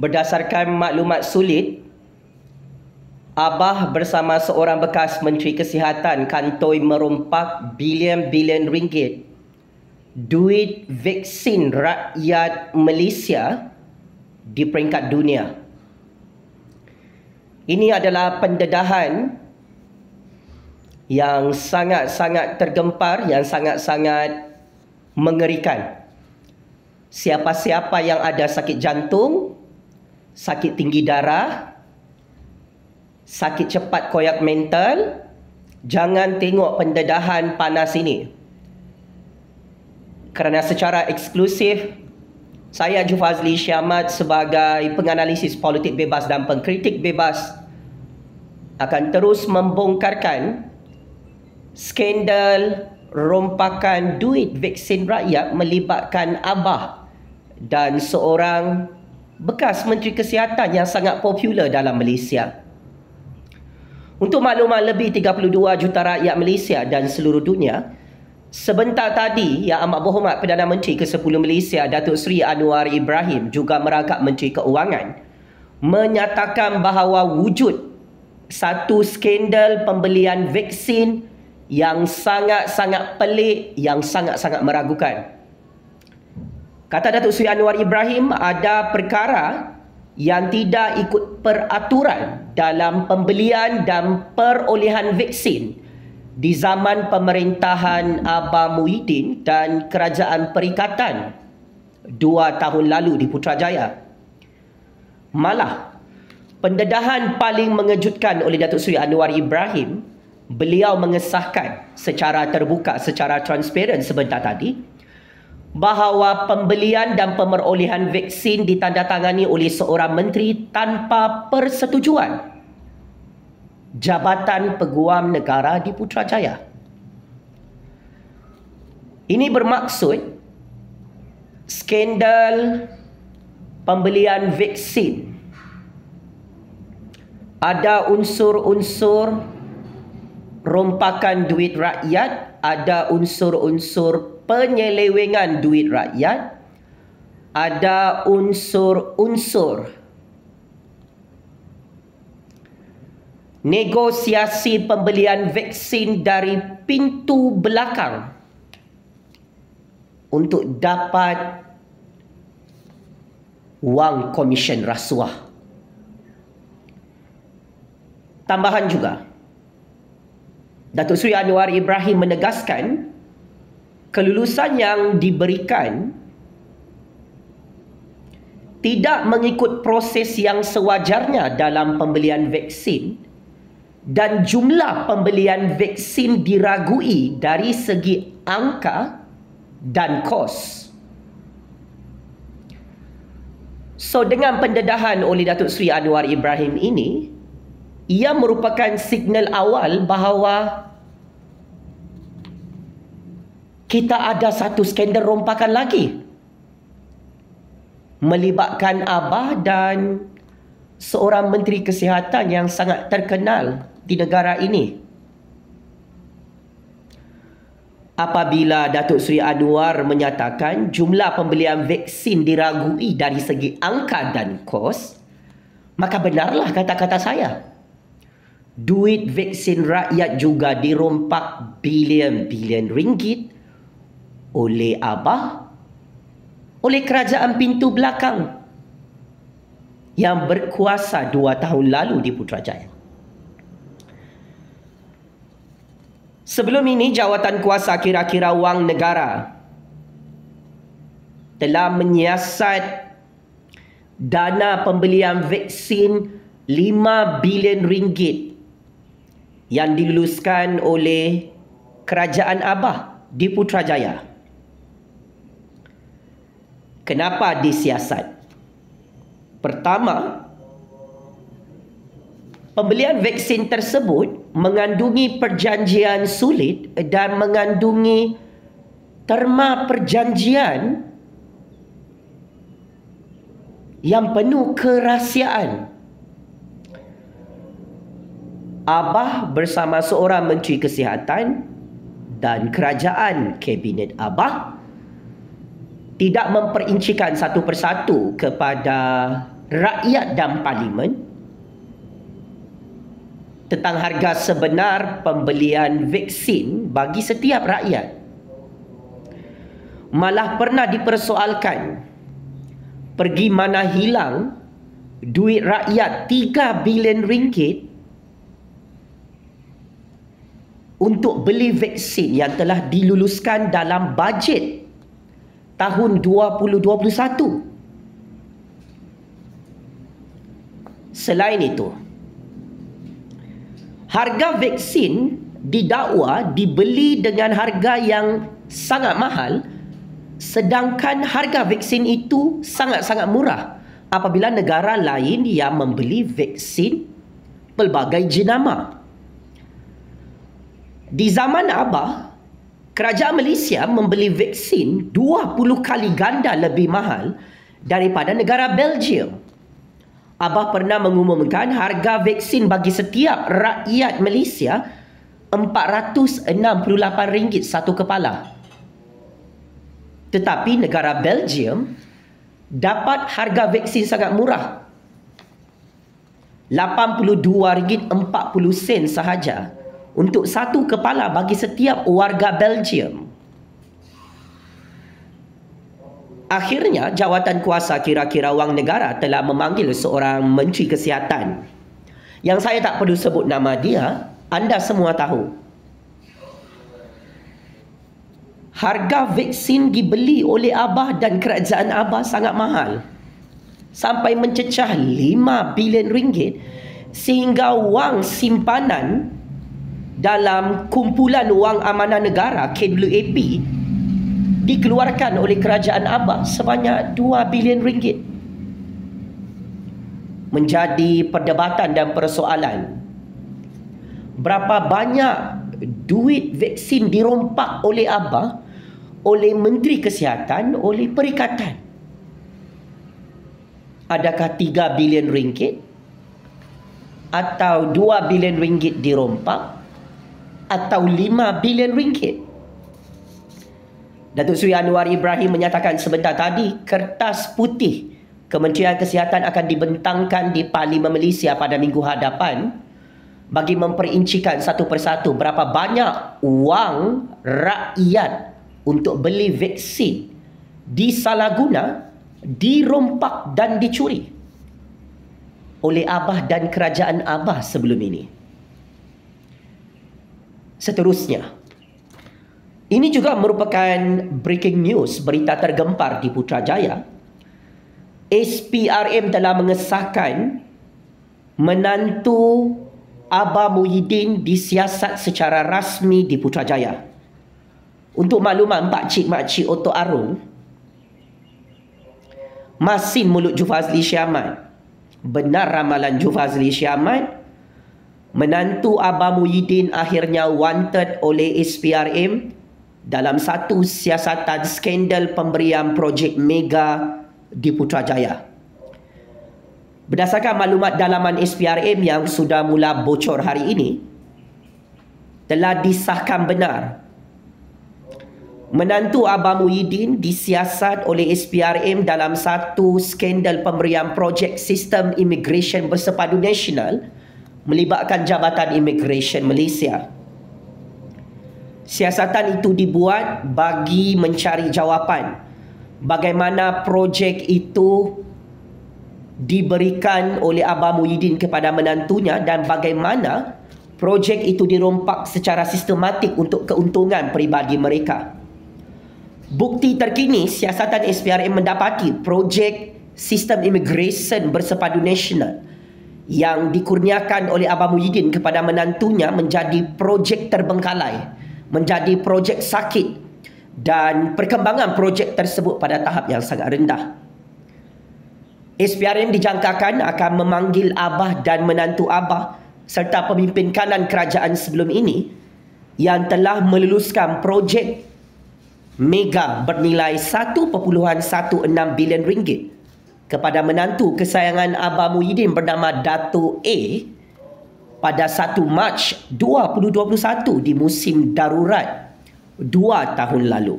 berdasarkan maklumat sulit, Abah bersama seorang bekas Menteri Kesihatan kantoi merompak bilion-bilion ringgit duit vaksin rakyat Malaysia di peringkat dunia. Ini adalah pendedahan yang sangat-sangat tergempar, yang sangat-sangat mengerikan. Siapa-siapa yang ada sakit jantung, sakit tinggi darah, sakit cepat koyak mental, jangan tengok pendedahan panas ini. Kerana secara eksklusif, saya Jufazli Syamad sebagai penganalisis politik bebas dan pengkritik bebas akan terus membongkarkan skandal rompakan duit vaksin rakyat melibatkan Abah dan seorang bekas Menteri Kesihatan yang sangat popular dalam Malaysia. Untuk makluman lebih 32 juta rakyat Malaysia dan seluruh dunia, sebentar tadi Yang Amat Berhormat Perdana Menteri ke-10 Malaysia Datuk Seri Anwar Ibrahim juga merangkap Menteri Keuangan menyatakan bahawa wujud satu skandal pembelian vaksin yang sangat-sangat pelik, yang sangat-sangat meragukan. Kata Datuk Seri Anwar Ibrahim ada perkara yang tidak ikut peraturan dalam pembelian dan perolehan vaksin di zaman pemerintahan Abah Muhyiddin dan Kerajaan Perikatan dua tahun lalu di Putrajaya. Malah, pendedahan paling mengejutkan oleh Datuk Seri Anwar Ibrahim beliau mengesahkan secara terbuka, secara transparan sebentar tadi bahawa pembelian dan pemerolehan vaksin ditandatangani oleh seorang menteri tanpa persetujuan Jabatan Peguam Negara di Putrajaya. Ini bermaksud skandal pembelian vaksin ada unsur-unsur rompakan duit rakyat, ada unsur-unsur penyelewengan duit rakyat ada unsur-unsur negosiasi pembelian vaksin dari pintu belakang untuk dapat wang komisen rasuah tambahan juga Datuk Seri Anwar Ibrahim menegaskan kelulusan yang diberikan tidak mengikut proses yang sewajarnya dalam pembelian vaksin dan jumlah pembelian vaksin diragui dari segi angka dan kos. So dengan pendedahan oleh Datuk Sri Anwar Ibrahim ini, ia merupakan signal awal bahawa kita ada satu skandal rompakan lagi melibatkan abah dan seorang menteri kesihatan yang sangat terkenal di negara ini apabila Datuk Sri Anwar menyatakan jumlah pembelian vaksin diragui dari segi angka dan kos maka benarlah kata-kata saya duit vaksin rakyat juga dirompak bilion-bilion ringgit oleh Abah oleh kerajaan pintu belakang yang berkuasa dua tahun lalu di Putrajaya. Sebelum ini jawatan kuasa kira-kira wang negara telah menyiasat dana pembelian vaksin 5 bilion ringgit yang diluluskan oleh kerajaan Abah di Putrajaya. Kenapa disiasat? Pertama, pembelian vaksin tersebut mengandungi perjanjian sulit dan mengandungi terma perjanjian yang penuh kerahsiaan. Abah bersama seorang menteri kesihatan dan kerajaan kabinet Abah tidak memperincikan satu persatu kepada rakyat dan parlimen tentang harga sebenar pembelian vaksin bagi setiap rakyat malah pernah dipersoalkan pergi mana hilang duit rakyat 3 bilion ringgit untuk beli vaksin yang telah diluluskan dalam bajet tahun 2021. Selain itu, harga vaksin didakwa dibeli dengan harga yang sangat mahal sedangkan harga vaksin itu sangat-sangat murah apabila negara lain yang membeli vaksin pelbagai jenama. Di zaman Abah, kerajaan Malaysia membeli vaksin 20 kali ganda lebih mahal daripada negara Belgium. Abah pernah mengumumkan harga vaksin bagi setiap rakyat Malaysia RM468 satu kepala. Tetapi negara Belgium dapat harga vaksin sangat murah. RM82.40 sahaja untuk satu kepala bagi setiap warga Belgium. Akhirnya, jawatan kuasa kira-kira wang negara telah memanggil seorang menteri kesihatan. Yang saya tak perlu sebut nama dia, anda semua tahu. Harga vaksin dibeli oleh Abah dan kerajaan Abah sangat mahal. Sampai mencecah 5 bilion ringgit sehingga wang simpanan dalam kumpulan wang amanah negara KWAP dikeluarkan oleh kerajaan Abah sebanyak 2 bilion ringgit menjadi perdebatan dan persoalan berapa banyak duit vaksin dirompak oleh Abah oleh Menteri Kesihatan oleh Perikatan adakah 3 bilion ringgit atau 2 bilion ringgit dirompak atau 5 bilion ringgit. Datuk Sri Anwar Ibrahim menyatakan sebentar tadi kertas putih Kementerian Kesihatan akan dibentangkan di Parlimen Malaysia pada minggu hadapan bagi memperincikan satu persatu berapa banyak wang rakyat untuk beli vaksin disalahguna, dirompak dan dicuri oleh Abah dan Kerajaan Abah sebelum ini seterusnya. Ini juga merupakan breaking news, berita tergempar di Putrajaya. SPRM telah mengesahkan menantu Aba Muhyiddin disiasat secara rasmi di Putrajaya. Untuk maklumat Pak Cik Mak Cik Otto Arung, Masin Mulut Jufazli Syamat. Benar ramalan Jufazli Syamat menantu Abah Muhyiddin akhirnya wanted oleh SPRM dalam satu siasatan skandal pemberian projek mega di Putrajaya. Berdasarkan maklumat dalaman SPRM yang sudah mula bocor hari ini, telah disahkan benar Menantu Abah Muhyiddin disiasat oleh SPRM dalam satu skandal pemberian projek sistem imigresen bersepadu nasional melibatkan Jabatan Immigration Malaysia. Siasatan itu dibuat bagi mencari jawapan bagaimana projek itu diberikan oleh Abah Muhyiddin kepada menantunya dan bagaimana projek itu dirompak secara sistematik untuk keuntungan peribadi mereka. Bukti terkini siasatan SPRM mendapati projek sistem immigration bersepadu nasional yang dikurniakan oleh Abah Muhyiddin kepada menantunya menjadi projek terbengkalai, menjadi projek sakit dan perkembangan projek tersebut pada tahap yang sangat rendah. SPRM dijangkakan akan memanggil Abah dan menantu Abah serta pemimpin kanan kerajaan sebelum ini yang telah meluluskan projek mega bernilai 1.16 bilion ringgit kepada menantu kesayangan Abah Muhyiddin bernama Dato A pada 1 Mac 2021 di musim darurat 2 tahun lalu.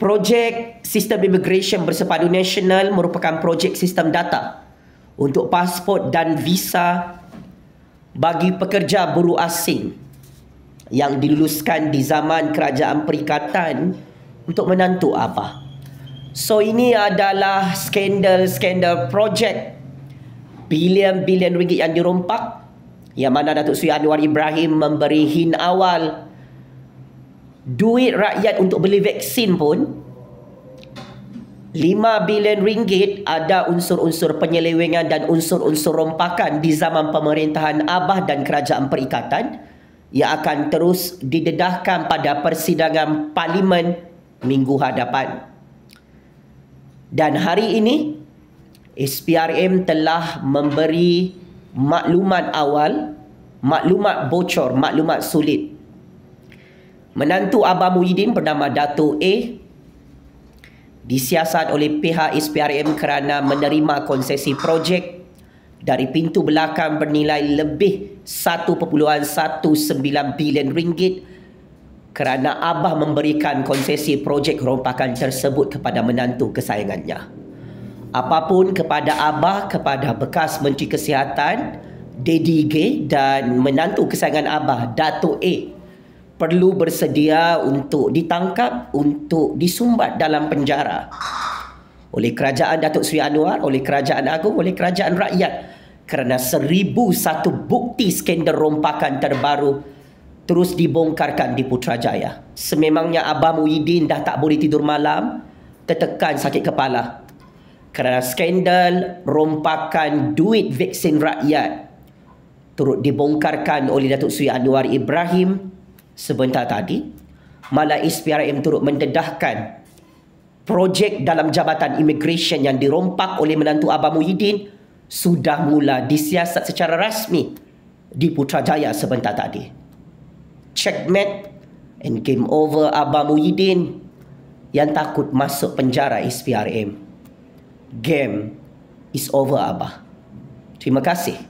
Projek Sistem Immigration Bersepadu Nasional merupakan projek sistem data untuk pasport dan visa bagi pekerja buruh asing yang diluluskan di zaman Kerajaan Perikatan untuk menantu Abah. So ini adalah skandal-skandal projek bilion-bilion ringgit yang dirompak yang mana Datuk Seri Anwar Ibrahim memberi hin awal duit rakyat untuk beli vaksin pun 5 bilion ringgit ada unsur-unsur penyelewengan dan unsur-unsur rompakan di zaman pemerintahan Abah dan Kerajaan Perikatan yang akan terus didedahkan pada persidangan parlimen minggu hadapan. Dan hari ini SPRM telah memberi maklumat awal, maklumat bocor, maklumat sulit. Menantu Abah Muhyiddin bernama Dato A disiasat oleh pihak SPRM kerana menerima konsesi projek dari pintu belakang bernilai lebih 1.19 bilion ringgit kerana Abah memberikan konsesi projek rompakan tersebut kepada menantu kesayangannya. Apapun kepada Abah, kepada bekas Menteri Kesihatan, Daddy G dan menantu kesayangan Abah, Dato' A, perlu bersedia untuk ditangkap, untuk disumbat dalam penjara. Oleh kerajaan Datuk Sri Anwar, oleh kerajaan agung, oleh kerajaan rakyat. Kerana seribu satu bukti skandal rompakan terbaru terus dibongkarkan di Putrajaya. Sememangnya Abah Muhyiddin dah tak boleh tidur malam, tertekan sakit kepala. Kerana skandal rompakan duit vaksin rakyat turut dibongkarkan oleh Datuk Sui Anwar Ibrahim sebentar tadi, malah SPRM turut mendedahkan projek dalam Jabatan Immigration yang dirompak oleh menantu Abah Muhyiddin sudah mula disiasat secara rasmi di Putrajaya sebentar tadi checkmate and game over Abah Muhyiddin yang takut masuk penjara SPRM. Game is over Abah. Terima kasih.